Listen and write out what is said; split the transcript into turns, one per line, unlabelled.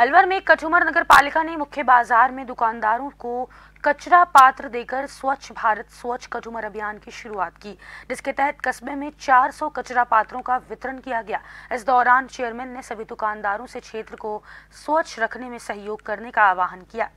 अलवर में कठुमर नगर पालिका ने मुख्य बाजार में दुकानदारों को कचरा पात्र देकर स्वच्छ भारत स्वच्छ कठूमर अभियान की शुरुआत की जिसके तहत कस्बे में 400 कचरा पात्रों का वितरण किया गया इस दौरान चेयरमैन ने सभी दुकानदारों से क्षेत्र को स्वच्छ रखने में सहयोग करने का आह्वान किया